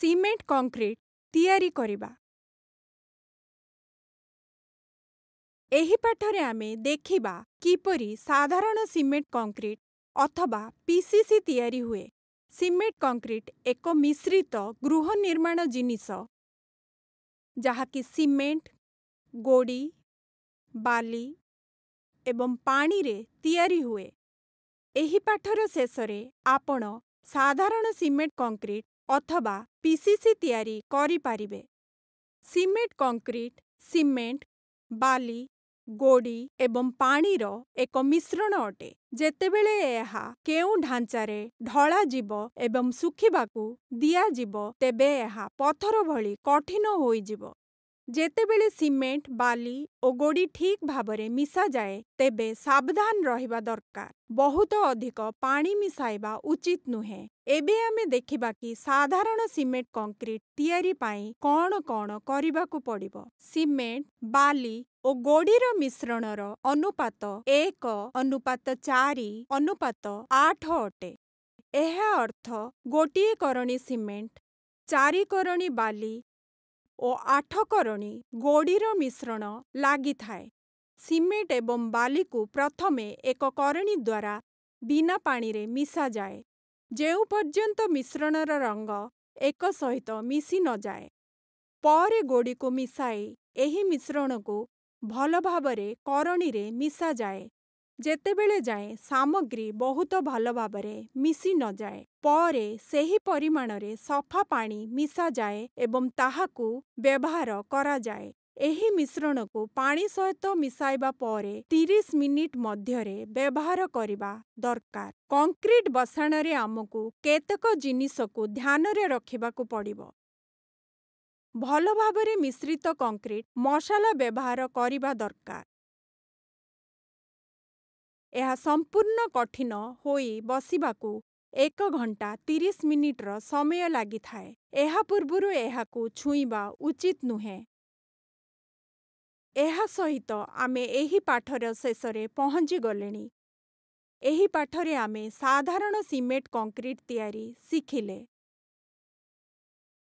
Cement concrete ତିଆରି କରିବା ଏହି ପାଠରେ ଆମେ ଦେଖିବା କିପରି ସାଧାରଣ ସିମେଣ୍ଟ କଂକ୍ରିଟ୍ ଅଥବା ପିସିସି ତିଆରି ହୁଏ ସିମେଣ୍ଟ କଂକ୍ରିଟ୍ ଏକ ମିଶ୍ରିତ ଗୃହ ନିର୍ମାଣ ଜିନିଷ ଯାହାକି ସିମେଣ୍ଟ ଗୋଡ଼ି ବାଲି ଏବଂ ପାଣିରେ ତିଆରି ହୁଏ ଏହି ପାଠର ଶେଷରେ ଆପଣ ସାଧାରଣ ସିମେଣ୍ଟ କଂକ୍ରିଟ୍ ଅଥବା ପିସିସି ତିଆରି କରିପାରିବେ ସିମେଣ୍ଟ କଂକ୍ରିଟ ସିମେଣ୍ଟ ବାଲି ଗୋଡ଼ି ଏବଂ ପାଣିର ଏକ ମିଶ୍ରଣ ଅଟେ ଯେତେବେଳେ ଏହା କେଉଁ ଢାଞ୍ଚାରେ ଢଳାଯିବ ଏବଂ ଶୁଖିବାକୁ ଦିଆଯିବ ତେବେ ଏହା ପଥର ଭଳି କଠିନ ହୋଇଯିବ ଯେତେବେଳେ ସିମେଣ୍ଟ, ବାଲି ଓ ଗୋଡ଼ି ଠିକ୍ ଭାବରେ ମିଶାଯାଏ, ତେବେ ସାବଧାନ ରହିବା ଦରକାର, ବହୁତ ଅଧିକ ପାଣି ମିଶାଇବା ଉଚିତ ନୁହେଁ । ଏବେ ଆମେ ଦେଖିବା କି ସାଧାରଣ ସିମେଣ୍ଟ କଂକ୍ରିଟ ତିଆରି ପାଇଁ କ'ଣ କ'ଣ କରିବାକୁ ପଡ଼ିବ । ସିମେଣ୍ଟ, ବାଲି ଓ ଗୋଡ଼ିର ମିଶ୍ରଣର ଅନୁପାତ ଏକ ଅନୁପାତ ଚାରି ଅନୁପାତ ଆଠ ଅଟେ । ଏହା ଅର୍ଥ ଗୋଟିଏ କରଣୀ ସିମେଣ୍ଟ, ଚାରି କରଣୀ ବାଲି ଓ ଆଠକରଣୀ ଗୋଡ଼ିର ମିଶ୍ରଣ ଲାଗିଥାଏ ସିମେଣ୍ଟ ଏବଂ ବାଲିକୁ ପ୍ରଥମେ ଏକ କରଣୀ ଦ୍ୱାରା ବିନା ପାଣିରେ ମିଶାଯାଏ ଯେଉଁ ପର୍ଯ୍ୟନ୍ତ ମିଶ୍ରଣର ରଙ୍ଗ ଏକ ସହିତ ମିଶି ନଯାଏ ପରେ ଗୋଡ଼ିକୁ ମିଶାଇ ଏହି ମିଶ୍ରଣକୁ ଭଲ ଭାବରେ କରଣୀରେ ମିଶାଯାଏ ଯେତେବେଳେ ଯାଏଁ ସାମଗ୍ରୀ ବହୁତ ଭଲ ଭାବରେ ମିଶି ନଯାଏ ପରେ ସେହି ପରିମାଣରେ ସଫା ପାଣି ମିଶାଯାଏ ଏବଂ ତାହାକୁ ବ୍ୟବହାର କରାଯାଏ ଏହି ମିଶ୍ରଣକୁ ପାଣି ସହିତ ମିଶାଇବା ପରେ ତିରିଶ ମିନିଟ୍ ମଧ୍ୟରେ ବ୍ୟବହାର କରିବା ଦରକାର କଂକ୍ରିଟ୍ ବସାଣରେ ଆମକୁ କେତେକ ଜିନିଷକୁ ଧ୍ୟାନରେ ରଖିବାକୁ ପଡ଼ିବ ଭଲ ଭାବରେ ମିଶ୍ରିତ କଂକ୍ରିଟ୍ ମସଲା ବ୍ୟବହାର କରିବା ଦରକାର ଏହା ସମ୍ପୂର୍ଣ୍ଣ କଠିନ ହୋଇ ବସିବାକୁ ଏକ ଘଣ୍ଟା ତିରିଶ ମିନିଟର ସମୟ ଲାଗିଥାଏ ଏହା ପୂର୍ବରୁ ଏହାକୁ ଛୁଇଁବା ଉଚିତ ନୁହେଁ ଏହା ସହିତ ଆମେ ଏହି ପାଠର ଶେଷରେ ପହଞ୍ଚିଗଲେଣି ଏହି ପାଠରେ ଆମେ ସାଧାରଣ ସିମେଣ୍ଟ କଂକ୍ରିଟ ତିଆରି ଶିଖିଲେ